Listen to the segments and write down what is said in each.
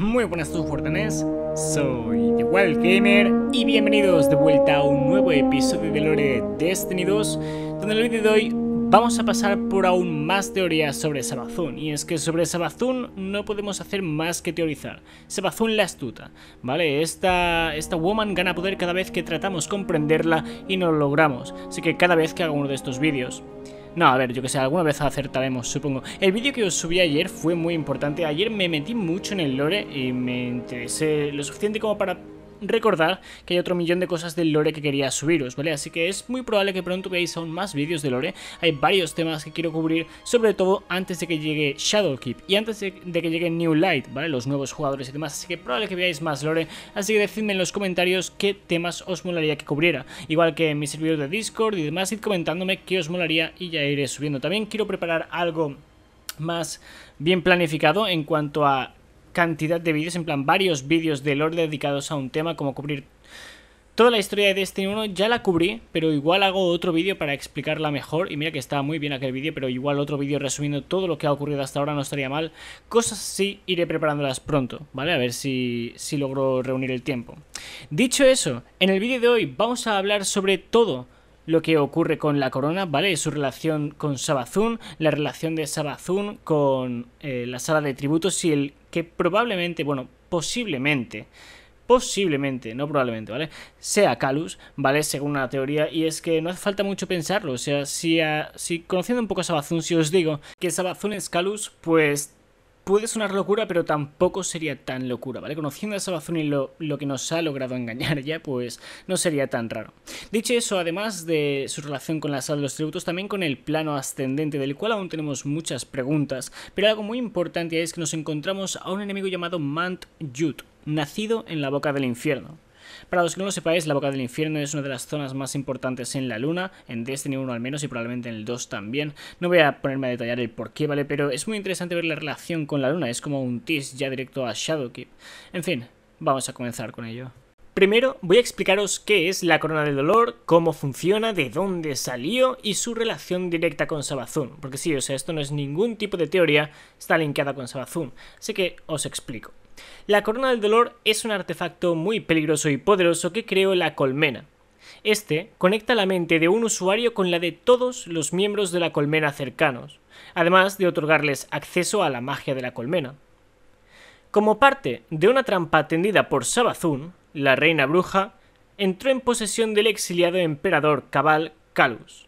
Muy buenas todos Fortanes. Soy igual Gamer y bienvenidos de vuelta a un nuevo episodio de Lore Destiny 2, donde el vídeo de hoy vamos a pasar por aún más teorías sobre Sabazun. Y es que sobre Sabazun no podemos hacer más que teorizar. Sabazun la astuta, ¿vale? Esta, esta woman gana poder cada vez que tratamos comprenderla y no lo logramos. Así que cada vez que haga uno de estos vídeos no, a ver, yo que sé, alguna vez acertaremos, supongo. El vídeo que os subí ayer fue muy importante. Ayer me metí mucho en el lore y me interesé lo suficiente como para recordar que hay otro millón de cosas del lore que quería subiros, ¿vale? Así que es muy probable que pronto veáis aún más vídeos de lore. Hay varios temas que quiero cubrir, sobre todo antes de que llegue Shadowkeep y antes de, que llegue New Light, ¿vale? Los nuevos jugadores y demás, así que probable que veáis más lore. Así que decidme en los comentarios qué temas os molaría que cubriera. Igual que en mi servidor de Discord y demás, id comentándome qué os molaría y ya iré subiendo. También quiero preparar algo más bien planificado en cuanto a cantidad de vídeos, en plan varios vídeos de lore dedicados a un tema, como cubrir toda la historia de Destiny 1, ya la cubrí, pero igual hago otro vídeo para explicarla mejor, y mira que estaba muy bien aquel vídeo, pero igual otro vídeo resumiendo todo lo que ha ocurrido hasta ahora no estaría mal, cosas así iré preparándolas pronto, ¿vale? A ver si, si logro reunir el tiempo. Dicho eso, en el vídeo de hoy vamos a hablar sobre todo, lo que ocurre con la corona, ¿vale? Su relación con Sabazun, la relación de Sabazun con eh, la sala de tributos y el que probablemente, bueno, posiblemente, posiblemente, no probablemente, ¿vale? Sea Calus, ¿vale? Según una teoría, y es que no hace falta mucho pensarlo, o sea, si, si conociendo un poco a Sabazun, si os digo que Sabazun es Calus, pues puede sonar locura, pero tampoco sería tan locura, ¿vale? Conociendo a Salazón y lo, lo, que nos ha logrado engañar ya, pues no sería tan raro. Dicho eso, además de su relación con la sala de los tributos, también con el plano ascendente, del cual aún tenemos muchas preguntas, pero algo muy importante es que nos encontramos a un enemigo llamado Mant Yud, nacido en la boca del infierno. Para los que no lo sepáis, la boca del infierno es una de las zonas más importantes en la luna, en Destiny 1 al menos y probablemente en el 2 también. No voy a ponerme a detallar el por qué, ¿vale? Pero es muy interesante ver la relación con la luna, es como un tease ya directo a Shadowkeep. En fin, vamos a comenzar con ello. Primero voy a explicaros qué es la Corona del Dolor, cómo funciona, de dónde salió y su relación directa con Sabazun. Porque sí, o sea, esto no es ningún tipo de teoría, está linkeada con Sabazun. Así que os explico. La corona del dolor es un artefacto muy peligroso y poderoso que creó la colmena. Este conecta la mente de un usuario con la de todos los miembros de la colmena cercanos, además de otorgarles acceso a la magia de la colmena. Como parte de una trampa tendida por Sabazun, la reina bruja, entró en posesión del exiliado emperador cabal Calus.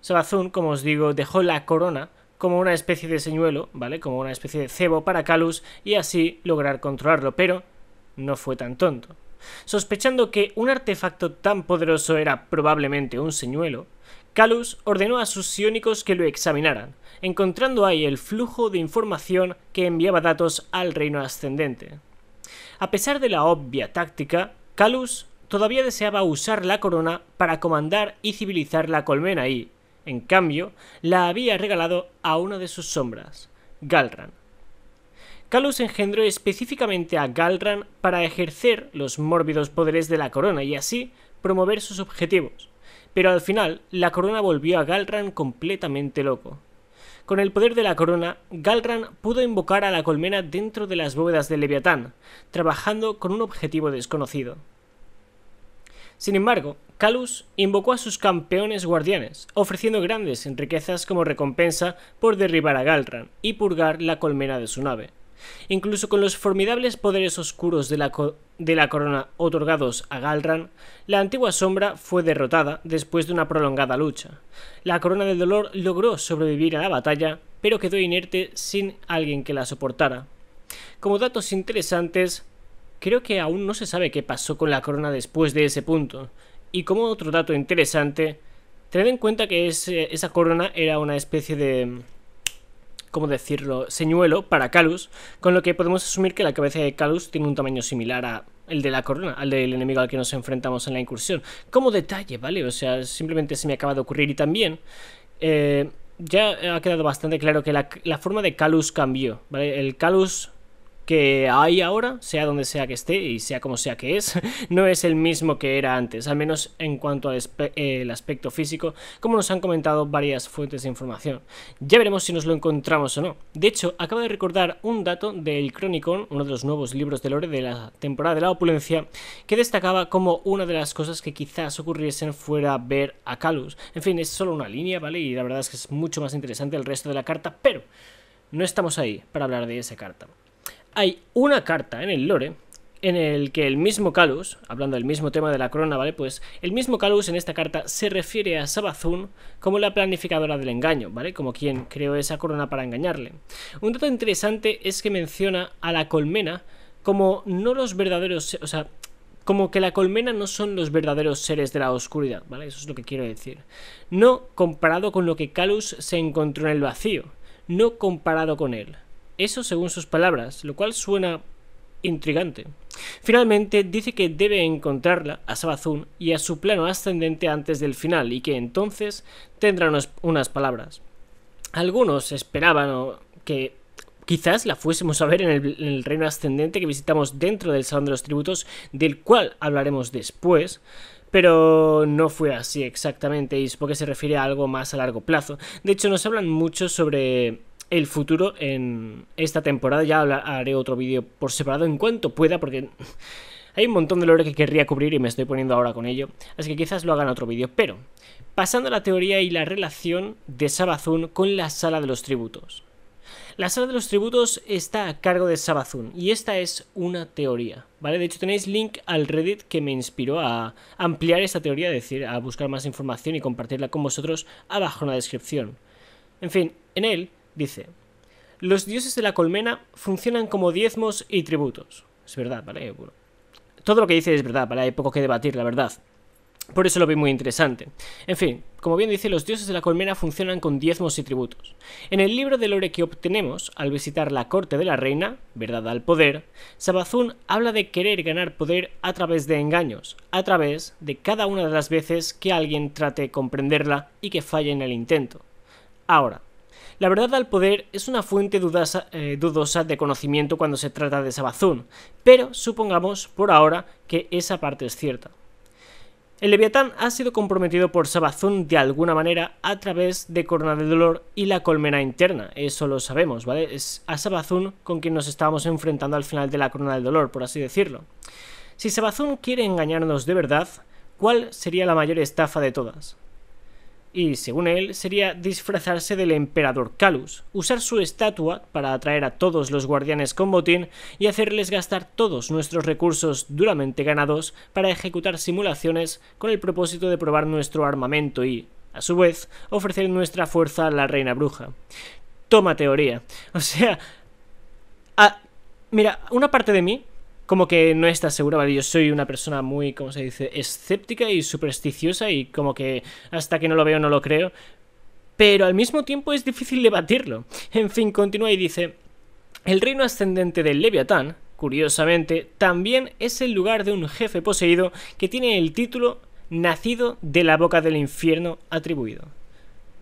Sabazún, como os digo, dejó la corona como una especie de señuelo, ¿vale? Como una especie de cebo para Calus y así lograr controlarlo, pero no fue tan tonto. Sospechando que un artefacto tan poderoso era probablemente un señuelo, Calus ordenó a sus iónicos que lo examinaran, encontrando ahí el flujo de información que enviaba datos al reino ascendente. A pesar de la obvia táctica, Calus todavía deseaba usar la corona para comandar y civilizar la colmena y, en cambio, la había regalado a una de sus sombras, Galran. Kalus engendró específicamente a Galran para ejercer los mórbidos poderes de la corona y así promover sus objetivos, pero al final la corona volvió a Galran completamente loco. Con el poder de la corona, Galran pudo invocar a la colmena dentro de las bóvedas de Leviatán, trabajando con un objetivo desconocido. Sin embargo, Calus invocó a sus campeones guardianes, ofreciendo grandes riquezas como recompensa por derribar a Galran y purgar la colmena de su nave. Incluso con los formidables poderes oscuros de la, de la corona otorgados a Galran, la antigua sombra fue derrotada después de una prolongada lucha. La corona del dolor logró sobrevivir a la batalla, pero quedó inerte sin alguien que la soportara. Como datos interesantes, creo que aún no se sabe qué pasó con la corona después de ese punto. Y como otro dato interesante, tened en cuenta que esa corona era una especie de... ¿Cómo decirlo? Señuelo para Calus, con lo que podemos asumir que la cabeza de Calus tiene un tamaño similar a el de la corona, al del enemigo al que nos enfrentamos en la incursión. Como detalle, ¿vale? O sea, simplemente se me acaba de ocurrir y también... Eh, ya ha quedado bastante claro que la, la, forma de Calus cambió, ¿vale? El Calus que hay ahora, sea donde sea que esté y sea como sea que es, no es el mismo que era antes, al menos en cuanto al aspecto físico, como nos han comentado varias fuentes de información. Ya veremos si nos lo encontramos o no. De hecho, acabo de recordar un dato del Chronicon, uno de los nuevos libros de lore de la temporada de la opulencia, que destacaba como una de las cosas que quizás ocurriesen fuera ver a Calus. En fin, es solo una línea, ¿vale? Y la verdad es que es mucho más interesante el resto de la carta, pero no estamos ahí para hablar de esa carta hay una carta en el lore en el que el mismo Calus, hablando del mismo tema de la corona, ¿vale? Pues el mismo Calus en esta carta se refiere a Sabazun como la planificadora del engaño, ¿vale? Como quien creó esa corona para engañarle. Un dato interesante es que menciona a la colmena como no los verdaderos, o sea, como que la colmena no son los verdaderos seres de la oscuridad, ¿vale? Eso es lo que quiero decir. No comparado con lo que Calus se encontró en el vacío, no comparado con él. Eso según sus palabras, lo cual suena intrigante. Finalmente dice que debe encontrarla a Sabazun y a su plano ascendente antes del final y que entonces tendrá unas, palabras. Algunos esperaban que quizás la fuésemos a ver en el, en el, reino ascendente que visitamos dentro del Salón de los Tributos, del cual hablaremos después. Pero no fue así exactamente, y supongo que se refiere a algo más a largo plazo. De hecho, nos hablan mucho sobre el futuro en esta temporada. Ya haré otro vídeo por separado en cuanto pueda, porque hay un montón de lore que querría cubrir y me estoy poniendo ahora con ello. Así que quizás lo hagan otro vídeo. Pero, pasando a la teoría y la relación de Sabazun con la sala de los tributos. La sala de los tributos está a cargo de Sabazun y esta es una teoría, ¿vale? De hecho tenéis link al Reddit que me inspiró a ampliar esta teoría, es decir, a buscar más información y compartirla con vosotros abajo en la descripción. En fin, en él Dice, los dioses de la colmena funcionan como diezmos y tributos. Es verdad, ¿vale? Eh, todo lo que dice es verdad, ¿vale? Hay poco que debatir, la verdad. Por eso lo vi muy interesante. En fin, como bien dice, los dioses de la colmena funcionan con diezmos y tributos. En el libro de Lore que obtenemos, al visitar la corte de la reina, verdad al poder, Sabazún habla de querer ganar poder a través de engaños, a través de cada una de las veces que alguien trate de comprenderla y que falle en el intento. Ahora, la verdad al poder es una fuente eh, dudosa de conocimiento cuando se trata de Sabazón, pero supongamos por ahora que esa parte es cierta. El Leviatán ha sido comprometido por Sabazón de alguna manera a través de Corona de Dolor y la Colmena Interna, eso lo sabemos, ¿vale? Es a Sabazón con quien nos estábamos enfrentando al final de la Corona del Dolor, por así decirlo. Si Sabazón quiere engañarnos de verdad, ¿cuál sería la mayor estafa de todas? y según él sería disfrazarse del emperador Calus, usar su estatua para atraer a todos los guardianes con botín y hacerles gastar todos nuestros recursos duramente ganados para ejecutar simulaciones con el propósito de probar nuestro armamento y, a su vez, ofrecer nuestra fuerza a la reina bruja. Toma teoría. O sea... Ah, mira, una parte de mí como que no está segura, ¿vale? Yo soy una persona muy, ¿cómo se dice?, escéptica y supersticiosa y como que hasta que no lo veo no lo creo. Pero al mismo tiempo es difícil debatirlo. En fin, continúa y dice, el reino ascendente del Leviatán, curiosamente, también es el lugar de un jefe poseído que tiene el título nacido de la boca del infierno atribuido.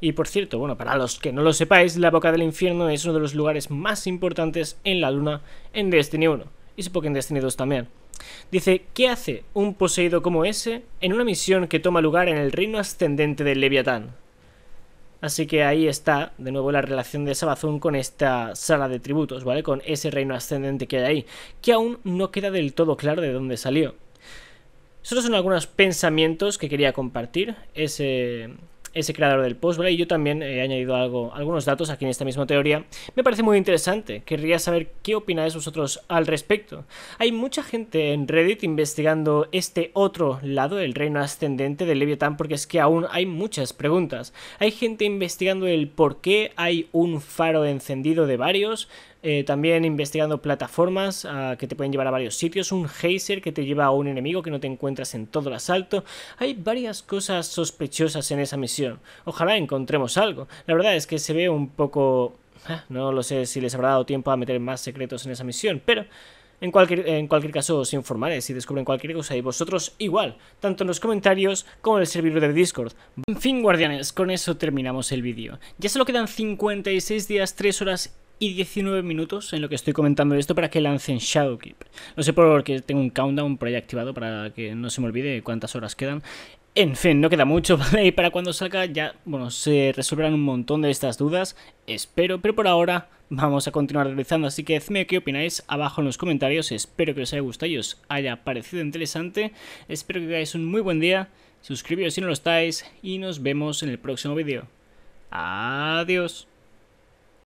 Y por cierto, bueno, para los que no lo sepáis, la boca del infierno es uno de los lugares más importantes en la luna en Destiny 1 y supongo que en también. Dice, ¿qué hace un poseído como ese en una misión que toma lugar en el reino ascendente del Leviatán? Así que ahí está, de nuevo, la relación de Sabazón con esta sala de tributos, ¿vale? Con ese reino ascendente que hay ahí, que aún no queda del todo claro de dónde salió. Esos son algunos pensamientos que quería compartir. Ese, ese creador del post, Y yo también he añadido algo, algunos datos aquí en esta misma teoría. Me parece muy interesante. Querría saber qué opináis vosotros al respecto. Hay mucha gente en Reddit investigando este otro lado, el reino ascendente del Leviatán, porque es que aún hay muchas preguntas. Hay gente investigando el por qué hay un faro encendido de varios, eh, también investigando plataformas ah, que te pueden llevar a varios sitios, un Hazer que te lleva a un enemigo que no te encuentras en todo el asalto. Hay varias cosas sospechosas en esa misión. Ojalá encontremos algo. La verdad es que se ve un poco... Ah, no lo sé si les habrá dado tiempo a meter más secretos en esa misión, pero... En cualquier, en cualquier caso, os informaré si descubren cualquier cosa y vosotros igual, tanto en los comentarios como en el servidor de Discord. En fin, guardianes, con eso terminamos el vídeo. Ya solo quedan 56 días, 3 horas y 19 minutos en lo que estoy comentando esto para que lancen Keep. No sé por qué tengo un countdown por ahí activado para que no se me olvide cuántas horas quedan. En fin, no queda mucho, ¿vale? Y para cuando salga ya, bueno, se resolverán un montón de estas dudas, espero, pero por ahora vamos a continuar realizando, así que dime qué opináis abajo en los comentarios, espero que os haya gustado y os haya parecido interesante, espero que tengáis un muy buen día, suscribíos si no lo estáis y nos vemos en el próximo vídeo. Adiós.